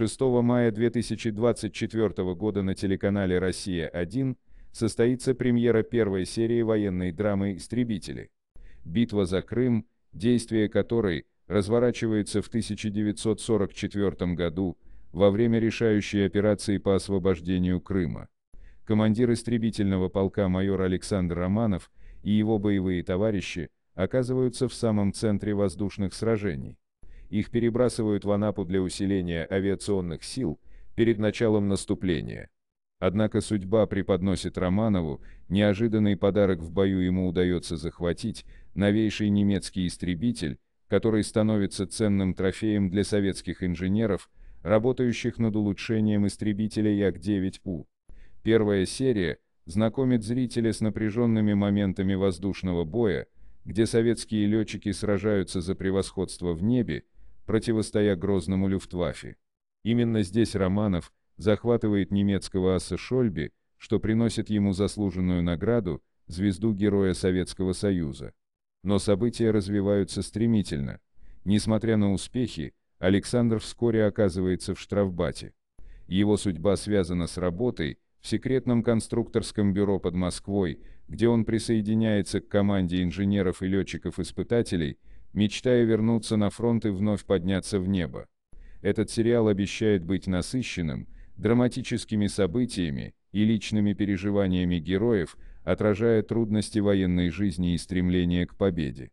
6 мая 2024 года на телеканале «Россия-1» состоится премьера первой серии военной драмы «Истребители». Битва за Крым, действие которой разворачивается в 1944 году во время решающей операции по освобождению Крыма. Командир истребительного полка майор Александр Романов и его боевые товарищи оказываются в самом центре воздушных сражений. Их перебрасывают в Анапу для усиления авиационных сил перед началом наступления. Однако судьба преподносит Романову, неожиданный подарок в бою ему удается захватить, новейший немецкий истребитель, который становится ценным трофеем для советских инженеров, работающих над улучшением истребителя Як-9У. Первая серия знакомит зрителя с напряженными моментами воздушного боя, где советские летчики сражаются за превосходство в небе, противостоя грозному Люфтваффе. Именно здесь Романов захватывает немецкого аса Шольби, что приносит ему заслуженную награду, звезду Героя Советского Союза. Но события развиваются стремительно. Несмотря на успехи, Александр вскоре оказывается в штрафбате. Его судьба связана с работой в секретном конструкторском бюро под Москвой, где он присоединяется к команде инженеров и летчиков-испытателей – мечтая вернуться на фронт и вновь подняться в небо. Этот сериал обещает быть насыщенным, драматическими событиями и личными переживаниями героев, отражая трудности военной жизни и стремление к победе.